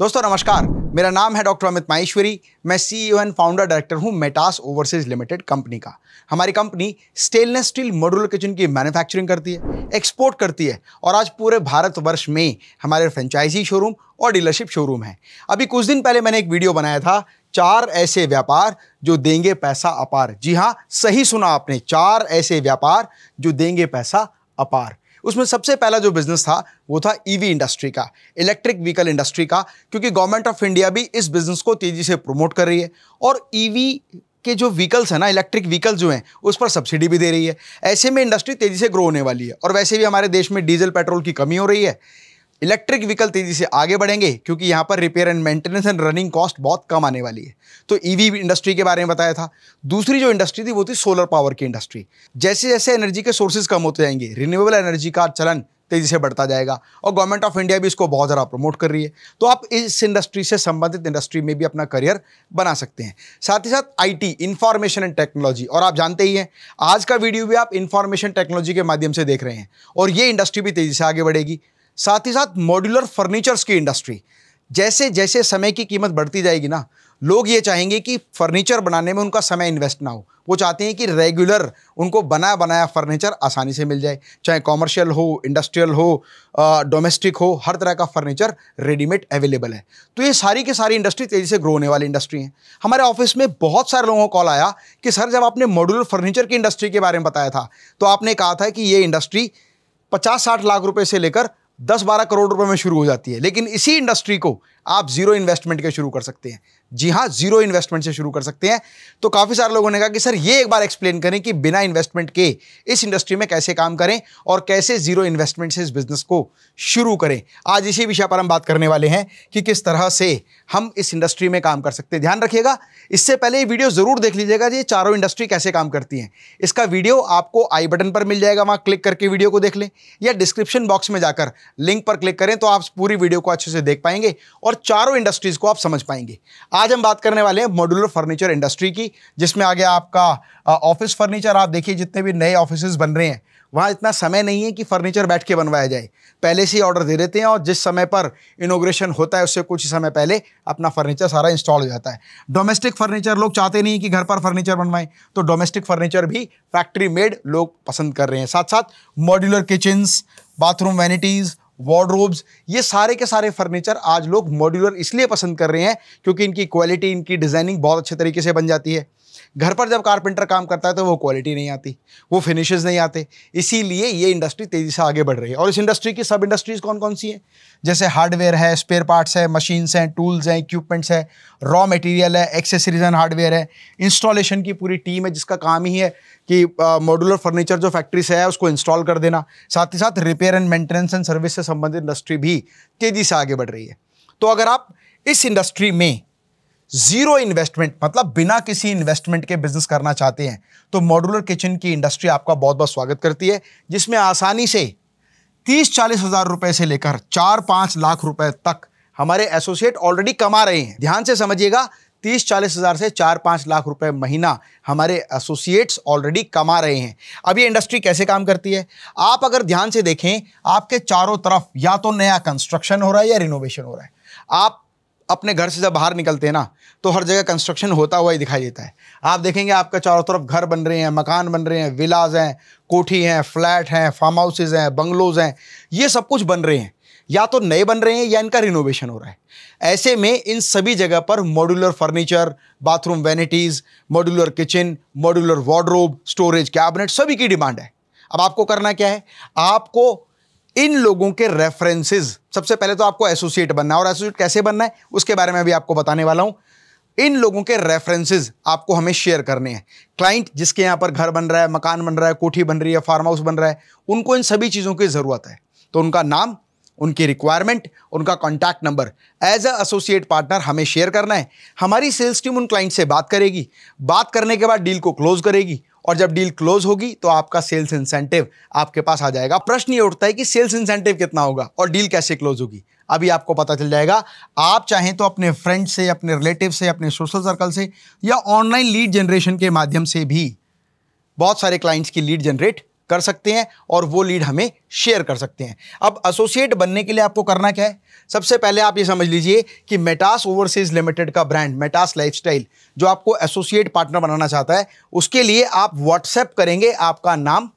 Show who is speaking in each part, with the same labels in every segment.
Speaker 1: दोस्तों नमस्कार मेरा नाम है डॉक्टर अमित माहेश्वरी मैं सीईओ एंड फाउंडर डायरेक्टर हूं मेटास ओवरसीज लिमिटेड कंपनी का हमारी company stainless steel modular kitchen की मैन्युफैक्चरिंग करती है एक्सपोर्ट करती है और आज पूरे भारतवर्ष में हमारे फ्रेंचाइजी शोरूम और डीलरशिप शोरूम है अभी कुछ दिन पहले मैंने एक वीडियो बनाया था चार ऐसे व्यापार जो देंगे पैसा अपार जी हाँ सही सुना आपने चार ऐसे व्यापार जो देंगे पैसा अपार उसमें सबसे पहला जो बिजनेस था वो था ईवी e इंडस्ट्री का इलेक्ट्रिक व्हीकल इंडस्ट्री का क्योंकि गवर्नमेंट ऑफ इंडिया भी इस बिजनेस को तेजी से प्रमोट कर रही है और ईवी e के जो व्हीकल्स हैं ना इलेक्ट्रिक व्हीकल जो हैं उस पर सब्सिडी भी दे रही है ऐसे में इंडस्ट्री तेजी से ग्रो होने वाली है और वैसे भी हमारे देश में डीजल पेट्रोल की कमी हो रही है इलेक्ट्रिक व्हीकल तेजी से आगे बढ़ेंगे क्योंकि यहाँ पर repair and maintenance and running cost बहुत कम आने वाली है तो ईवी e इंडस्ट्री के बारे में बताया था दूसरी जो इंडस्ट्री थी वो थी सोलर पावर की इंडस्ट्री जैसे जैसे एनर्जी के सोर्सेज कम होते जाएंगे रिन्यूएबल एनर्जी का चलन तेज़ी से बढ़ता जाएगा और गवर्नमेंट ऑफ इंडिया भी इसको बहुत ज़्यादा प्रमोट कर रही है तो आप इस इंडस्ट्री से संबंधित इंडस्ट्री में भी अपना करियर बना सकते हैं साथ ही साथ आईटी इंफॉर्मेशन एंड टेक्नोलॉजी और आप जानते ही हैं आज का वीडियो भी आप इंफॉर्मेशन टेक्नोलॉजी के माध्यम से देख रहे हैं और ये इंडस्ट्री भी तेज़ी से आगे बढ़ेगी साथ ही साथ मॉड्यूलर फर्नीचर्स की इंडस्ट्री जैसे जैसे समय की कीमत बढ़ती जाएगी ना लोग ये चाहेंगे कि फर्नीचर बनाने में उनका समय इन्वेस्ट ना हो वो चाहते हैं कि रेगुलर उनको बना बनाया फर्नीचर आसानी से मिल जाए चाहे कॉमर्शियल हो इंडस्ट्रियल हो डोमेस्टिक हो हर तरह का फर्नीचर रेडीमेड अवेलेबल है तो ये सारी की सारी इंडस्ट्री तेज़ी से ग्रो होने वाली इंडस्ट्री हैं हमारे ऑफिस में बहुत सारे लोगों को कॉल आया कि सर जब आपने मॉड्यूलर फर्नीचर की इंडस्ट्री के बारे में बताया था तो आपने कहा था कि ये इंडस्ट्री पचास साठ लाख रुपये से लेकर 10-12 करोड़ रुपए में शुरू हो जाती है लेकिन इसी इंडस्ट्री को आप जीरो इन्वेस्टमेंट के शुरू कर सकते हैं जी हाँ जीरो इन्वेस्टमेंट से शुरू कर सकते हैं तो काफ़ी सारे लोगों ने कहा कि सर ये एक बार एक्सप्लेन करें कि बिना इन्वेस्टमेंट के इस इंडस्ट्री में कैसे काम करें और कैसे जीरो इन्वेस्टमेंट से इस बिज़नेस को शुरू करें आज इसी विषय पर हम बात करने वाले हैं कि किस तरह से हम इस इंडस्ट्री में काम कर सकते हैं ध्यान रखिएगा इससे पहले ये वीडियो ज़रूर देख लीजिएगा ये चारों इंडस्ट्री कैसे काम करती हैं इसका वीडियो आपको आई बटन पर मिल जाएगा वहाँ क्लिक करके वीडियो को देख लें या डिस्क्रिप्शन बॉक्स में जाकर लिंक पर क्लिक करें तो आप पूरी वीडियो को अच्छे से देख पाएंगे और चारों इंडस्ट्रीज़ को आप समझ पाएंगे आज हम बात करने वाले हैं मॉड्यूलर फर्नीचर इंडस्ट्री की जिसमें आ गया आपका ऑफिस फर्नीचर आप देखिए जितने भी नए ऑफिस बन रहे हैं वहाँ इतना समय नहीं है कि फर्नीचर बैठ के बनवाया जाए पहले से ही ऑर्डर दे देते हैं और जिस समय पर इनोग्रेशन होता है उससे कुछ ही समय पहले अपना फर्नीचर सारा इंस्टॉल हो जाता है डोमेस्टिक फर्नीचर लोग चाहते नहीं कि घर पर फर्नीचर बनवाएं तो डोमेस्टिक फर्नीचर भी फैक्ट्री मेड लोग पसंद कर रहे हैं साथ साथ modular kitchens bathroom vanities wardrobes ये सारे के सारे फर्नीचर आज लोग मॉड्यूलर इसलिए पसंद कर रहे हैं क्योंकि इनकी क्वालिटी इनकी डिज़ाइनिंग बहुत अच्छे तरीके से बन जाती है घर पर जब कारपेंटर काम करता है तो वो क्वालिटी नहीं आती वो फिनिशेज नहीं आते इसीलिए ये इंडस्ट्री तेज़ी से आगे बढ़ रही है और इस इंडस्ट्री की सब इंडस्ट्रीज़ कौन कौन सी हैं जैसे हार्डवेयर है स्पेयर पार्ट्स है मशीन्स हैं टूल्स हैं इक्विपमेंट्स है रॉ मटेरियल है एक्सेसरीज एंड हार्डवेयर है इंस्टॉलेशन की पूरी टीम है जिसका काम ही है कि मॉडुलर फर्नीचर जो फैक्ट्री से है उसको इंस्टॉल कर देना साथ ही साथ repair and maintenance and service से संबंधित इंडस्ट्री भी तेज़ी से आगे बढ़ रही है तो अगर आप इस इंडस्ट्री में जीरो इन्वेस्टमेंट मतलब बिना किसी इन्वेस्टमेंट के बिजनेस करना चाहते हैं तो मॉड्यूलर किचन की इंडस्ट्री आपका बहुत बहुत स्वागत करती है जिसमें आसानी से तीस चालीस हज़ार रुपए से लेकर चार पांच लाख रुपए तक हमारे एसोसिएट ऑलरेडी कमा रहे हैं ध्यान से समझिएगा तीस चालीस हज़ार से चार पांच लाख रुपए महीना हमारे एसोसिएट्स ऑलरेडी कमा रहे हैं अब ये इंडस्ट्री कैसे काम करती है आप अगर ध्यान से देखें आपके चारों तरफ या तो नया कंस्ट्रक्शन हो रहा है या रिनोवेशन हो रहा है आप अपने घर से जब बाहर निकलते हैं ना तो हर जगह कंस्ट्रक्शन होता हुआ ही दिखाई देता है आप देखेंगे आपका चारों तरफ घर बन रहे हैं मकान बन रहे हैं विलाज हैं कोठी हैं फ्लैट हैं फार्म हाउसेज हैं बंगलोज हैं ये सब कुछ बन रहे हैं या तो नए बन रहे हैं या इनका रिनोवेशन हो रहा है ऐसे में इन सभी जगह पर modular furniture bathroom vanities modular kitchen modular wardrobe storage cabinet सभी की डिमांड है अब आपको करना क्या है आपको इन लोगों के रेफरेंसेज सबसे पहले तो आपको एसोसिएट बनना है और एसोसिएट कैसे बनना है उसके बारे में भी आपको बताने वाला हूं इन लोगों के रेफरेंसेज आपको हमें शेयर करने हैं क्लाइंट जिसके यहाँ पर घर बन रहा है मकान बन रहा है कोठी बन रही है फार्म हाउस बन रहा है उनको इन सभी चीज़ों की ज़रूरत है तो उनका नाम उनकी रिक्वायरमेंट उनका contact number as a associate partner हमें शेयर करना है हमारी सेल्स टीम उन क्लाइंट से बात करेगी बात करने के बाद डील को क्लोज करेगी और जब डील क्लोज होगी तो आपका सेल्स इंसेंटिव आपके पास आ जाएगा प्रश्न ये उठता है कि सेल्स इंसेंटिव कितना होगा और डील कैसे क्लोज होगी अभी आपको पता चल जाएगा आप चाहें तो अपने फ्रेंड से अपने रिलेटिव से अपने सोशल सर्कल से या ऑनलाइन लीड जनरेशन के माध्यम से भी बहुत सारे क्लाइंट्स की लीड जनरेट कर सकते हैं और वो लीड हमें शेयर कर सकते हैं अब एसोसिएट बनने के लिए आपको करना क्या है सबसे पहले आप ये समझ लीजिए कि मेटास ओवरसीज लिमिटेड का ब्रांड मेटास लाइफस्टाइल जो आपको एसोसिएट पार्टनर बनाना चाहता है उसके लिए आप व्हाट्सएप करेंगे आपका नाम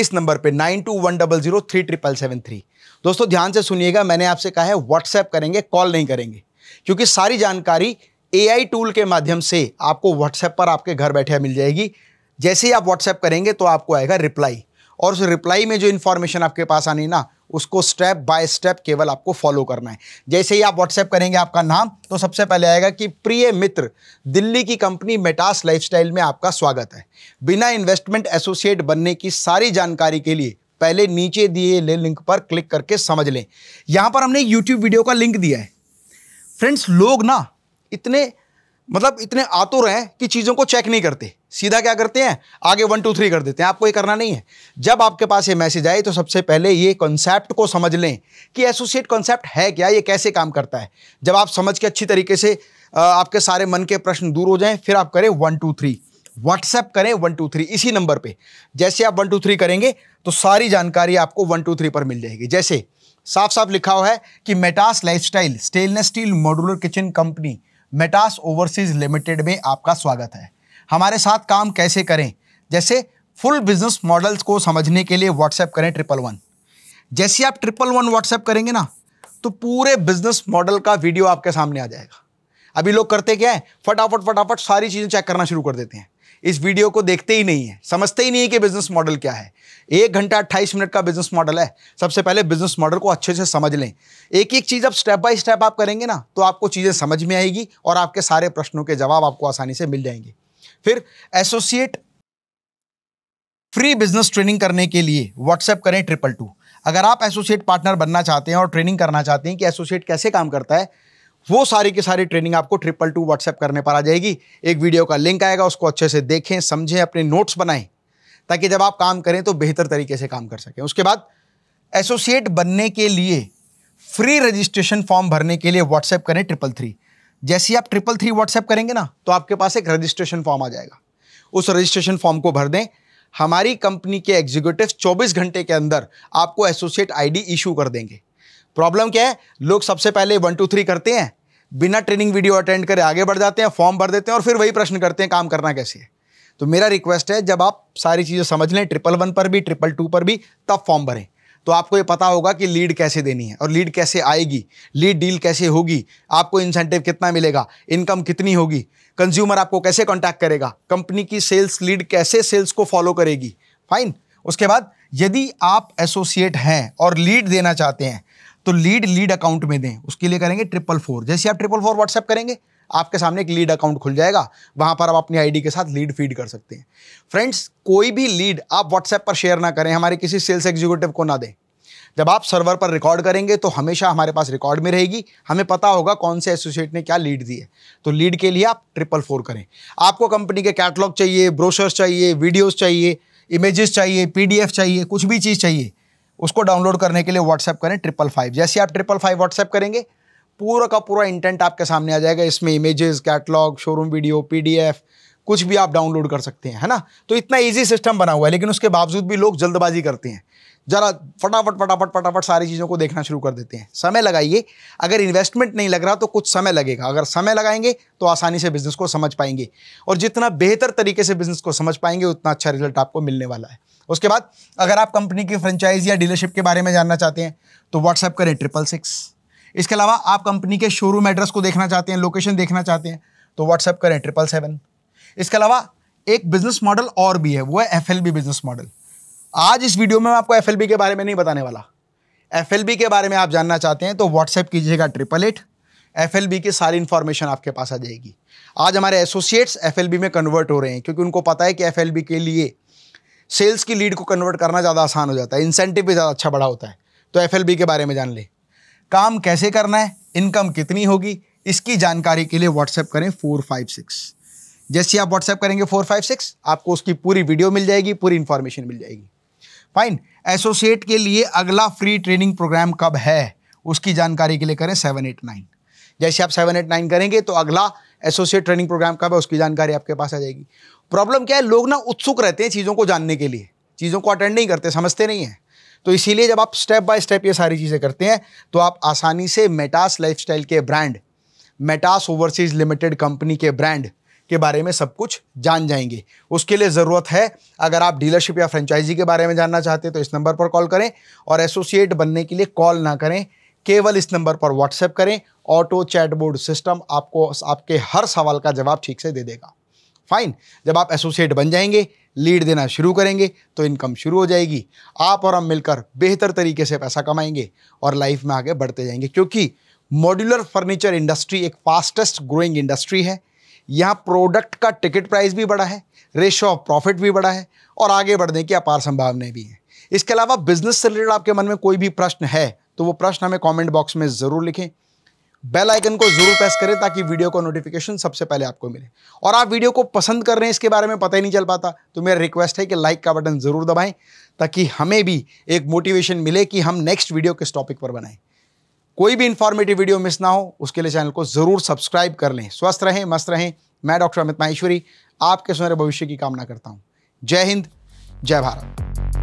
Speaker 1: इस नंबर पे nine two one double zero three triple seven three दोस्तों ध्यान से सुनिएगा मैंने आपसे कहा है व्हाट्सएप करेंगे कॉल नहीं करेंगे क्योंकि सारी जानकारी ए टूल के माध्यम से आपको व्हाट्सएप पर आपके घर बैठे मिल जाएगी जैसे ही आप व्हाट्सएप करेंगे तो आपको आएगा रिप्लाई और उस रिप्लाई में जो इन्फॉर्मेशन आपके पास आनी ना उसको स्टेप बाय स्टेप केवल आपको फॉलो करना है जैसे ही आप व्हाट्सएप करेंगे आपका नाम तो सबसे पहले आएगा कि प्रिय मित्र दिल्ली की कंपनी मेटास लाइफस्टाइल में आपका स्वागत है बिना इन्वेस्टमेंट एसोसिएट बनने की सारी जानकारी के लिए पहले नीचे दिए लिंक पर क्लिक करके समझ लें यहाँ पर हमने यूट्यूब वीडियो का लिंक दिया है फ्रेंड्स लोग ना इतने मतलब इतने आतुर हैं कि चीज़ों को चेक नहीं करते सीधा क्या करते हैं आगे वन टू थ्री कर देते हैं आपको ये करना नहीं है जब आपके पास ये मैसेज आए तो सबसे पहले ये कॉन्सेप्ट को समझ लें कि एसोसिएट कॉन्सेप्ट है क्या ये कैसे काम करता है जब आप समझ के अच्छी तरीके से आपके सारे मन के प्रश्न दूर हो जाएँ फिर आप करें वन टू थ्री व्हाट्सएप करें वन टू थ्री इसी नंबर पर जैसे आप वन टू थ्री करेंगे तो सारी जानकारी आपको वन टू थ्री पर मिल जाएगी जैसे साफ साफ लिखा हुआ है कि Metas lifestyle stainless steel modular kitchen company Metas overseas limited में आपका स्वागत है हमारे साथ काम कैसे करें जैसे फुल बिजनेस मॉडल्स को समझने के लिए व्हाट्सएप करें ट्रिपल वन जैसे आप ट्रिपल वन व्हाट्सएप करेंगे ना तो पूरे बिजनेस मॉडल का वीडियो आपके सामने आ जाएगा अभी लोग करते क्या है फटाफट फटाफट सारी चीज़ें चेक करना शुरू कर देते हैं इस वीडियो को देखते ही नहीं है समझते ही नहीं है कि बिजनेस मॉडल क्या है एक घंटा अट्ठाईस मिनट का बिजनेस मॉडल है सबसे पहले बिजनेस मॉडल को अच्छे से समझ लें एक एक चीज़ अब स्टेप बाय स्टेप आप करेंगे ना तो आपको चीज़ें समझ में आएगी और आपके सारे प्रश्नों के जवाब आपको आसानी से मिल जाएंगे फिर एसोसिएट फ्री बिजनेस ट्रेनिंग करने के लिए व्हाट्सएप करें ट्रिपल टू अगर आप एसोसिएट पार्टनर बनना चाहते हैं और ट्रेनिंग करना चाहते हैं कि एसोसिएट कैसे काम करता है वो सारी की सारी ट्रेनिंग आपको ट्रिपल टू व्हाट्सएप करने पर आ जाएगी एक वीडियो का लिंक आएगा उसको अच्छे से देखें समझें अपने नोट्स बनाएं ताकि जब आप काम करें तो बेहतर तरीके से काम कर सकें उसके बाद एसोसिएट बनने के लिए फ्री रजिस्ट्रेशन फॉर्म भरने के लिए व्हाट्सएप करें ट्रिपल थ्री जैसे ही आप ट्रिपल थ्री व्हाट्सएप करेंगे ना तो आपके पास एक रजिस्ट्रेशन फॉर्म आ जाएगा उस रजिस्ट्रेशन फॉर्म को भर दें हमारी कंपनी के एग्जीक्यूटिव 24 घंटे के अंदर आपको एसोसिएट आईडी इशू कर देंगे प्रॉब्लम क्या है लोग सबसे पहले वन टू थ्री करते हैं बिना ट्रेनिंग वीडियो अटेंड करे आगे बढ़ जाते हैं फॉर्म भर देते हैं और फिर वही प्रश्न करते हैं काम करना कैसे है तो मेरा रिक्वेस्ट है जब आप सारी चीज़ें समझ लें ट्रिपल वन पर भी ट्रिपल टू पर भी तब फॉर्म भरें तो आपको ये पता होगा कि लीड कैसे देनी है और लीड कैसे आएगी लीड डील कैसे होगी आपको इंसेंटिव कितना मिलेगा इनकम कितनी होगी कंज्यूमर आपको कैसे कॉन्टैक्ट करेगा कंपनी की सेल्स लीड कैसे सेल्स को फॉलो करेगी फाइन उसके बाद यदि आप एसोसिएट हैं और लीड देना चाहते हैं तो लीड लीड अकाउंट में दें उसके लिए करेंगे ट्रिपल फोर जैसे आप ट्रिपल फोर व्हाट्सएप करेंगे आपके सामने एक लीड अकाउंट खुल जाएगा वहाँ पर आप अपनी आईडी के साथ लीड फीड कर सकते हैं फ्रेंड्स कोई भी लीड आप व्हाट्सएप पर शेयर ना करें हमारे किसी सेल्स एग्जीक्यूटिव को ना दें जब आप सर्वर पर रिकॉर्ड करेंगे तो हमेशा हमारे पास रिकॉर्ड में रहेगी हमें पता होगा कौन से एसोसिएट ने क्या लीड दी है तो लीड के लिए आप ट्रिपल फोर करें आपको कंपनी के कैटलॉग चाहिए ब्रोशर्स चाहिए वीडियोस चाहिए इमेजेस चाहिए पीडीएफ चाहिए कुछ भी चीज़ चाहिए उसको डाउनलोड करने के लिए व्हाट्सएप करें ट्रिपल फाइव जैसे आप ट्रिपल फाइव व्हाट्सएप करेंगे पूरा का पूरा इंटेंट आपके सामने आ जाएगा इसमें images catalogue showroom video PDF कुछ भी आप डाउनलोड कर सकते हैं है ना तो इतना इजी सिस्टम बना हुआ है लेकिन उसके बावजूद भी लोग जल्दबाजी करते हैं ज़रा फटाफट फटाफट फटाफट सारी चीज़ों को देखना शुरू कर देते हैं समय लगाइए अगर इन्वेस्टमेंट नहीं लग रहा तो कुछ समय लगेगा अगर समय लगाएंगे तो आसानी से बिज़नेस को समझ पाएंगे और जितना बेहतर तरीके से बिज़नेस को समझ पाएंगे उतना अच्छा रिजल्ट आपको मिलने वाला है उसके बाद अगर आप कंपनी की फ्रेंचाइज या डीलरशिप के बारे में जानना चाहते हैं तो व्हाट्सएप करें ट्रिपल सिक्स इसके अलावा आप कंपनी के शोरूम एड्रेस को देखना चाहते हैं लोकेशन देखना चाहते हैं तो व्हाट्सएप करें ट्रिपल सेवन इसके अलावा एक बिजनेस मॉडल और भी है वो है एफ बिजनेस मॉडल आज इस वीडियो में मैं आपको एफ के बारे में नहीं बताने वाला एफ के बारे में आप जानना चाहते हैं तो व्हाट्सएप कीजिएगा ट्रिपल एट एफ की सारी इन्फॉर्मेशन आपके पास आ जाएगी आज हमारे एसोसिएट्स एफ में कन्वर्ट हो रहे हैं क्योंकि उनको पता है कि एफ के लिए सेल्स की लीड को कन्वर्ट करना ज़्यादा आसान हो जाता है इंसेंटिव भी ज़्यादा अच्छा बड़ा होता है तो एफ के बारे में जान ले काम कैसे करना है इनकम कितनी होगी इसकी जानकारी के लिए व्हाट्सएप करें फोर फाइव सिक्स जैसे आप व्हाट्सएप करेंगे फोर फाइव सिक्स आपको उसकी पूरी वीडियो मिल जाएगी पूरी इंफॉर्मेशन मिल जाएगी फाइन एसोसिएट के लिए अगला फ्री ट्रेनिंग प्रोग्राम कब है उसकी जानकारी के लिए करें सेवन एट नाइन जैसे आप सेवन एट नाइन करेंगे तो अगला एसोसिएट ट्रेनिंग प्रोग्राम कब है उसकी जानकारी आपके पास आ जाएगी प्रॉब्लम क्या है लोग ना उत्सुक रहते हैं चीज़ों को जानने के लिए चीज़ों को अटेंड नहीं करते समझते नहीं हैं तो इसीलिए जब आप स्टेप बाय स्टेप ये सारी चीज़ें करते हैं तो आप आसानी से मेटास लाइफस्टाइल के brand Metas overseas limited company के ब्रांड के बारे में सब कुछ जान जाएंगे उसके लिए ज़रूरत है अगर आप डीलरशिप या फ्रेंचाइजी के बारे में जानना चाहते हैं तो इस नंबर पर कॉल करें और एसोसिएट बनने के लिए कॉल ना करें केवल इस नंबर पर व्हाट्सएप करें ऑटो चैटबोर्ड सिस्टम आपको आपके हर सवाल का जवाब ठीक से दे देगा फाइन जब आप एसोसिएट बन जाएंगे लीड देना शुरू करेंगे तो इनकम शुरू हो जाएगी आप और हम मिलकर बेहतर तरीके से पैसा कमाएंगे और लाइफ में आगे बढ़ते जाएंगे क्योंकि मॉड्यूलर फर्नीचर इंडस्ट्री एक फास्टेस्ट ग्रोइंग इंडस्ट्री है यहाँ प्रोडक्ट का टिकट प्राइस भी बड़ा है रेशो ऑफ प्रॉफिट भी बढ़ा है और आगे बढ़ने की अपार संभावनाएं भी हैं इसके अलावा बिजनेस से रिलेटेड आपके मन में कोई भी प्रश्न है तो वो प्रश्न हमें कमेंट बॉक्स में ज़रूर लिखें बेल आइकन को जरूर प्रेस करें ताकि वीडियो का नोटिफिकेशन सबसे पहले आपको मिले और आप वीडियो को पसंद कर रहे हैं इसके बारे में पता ही नहीं चल पाता तो मेरा रिक्वेस्ट है कि लाइक का बटन ज़रूर दबाएं ताकि हमें भी एक मोटिवेशन मिले कि हम नेक्स्ट वीडियो किस टॉपिक पर बनाएं कोई भी इंफॉर्मेटिव वीडियो मिस ना हो उसके लिए चैनल को ज़रूर सब्सक्राइब कर लें स्वस्थ रहें मस्त रहें मैं डॉक्टर अमित माहेश्वरी आपके सुनहरे भविष्य की कामना करता हूँ जय हिंद जय भारत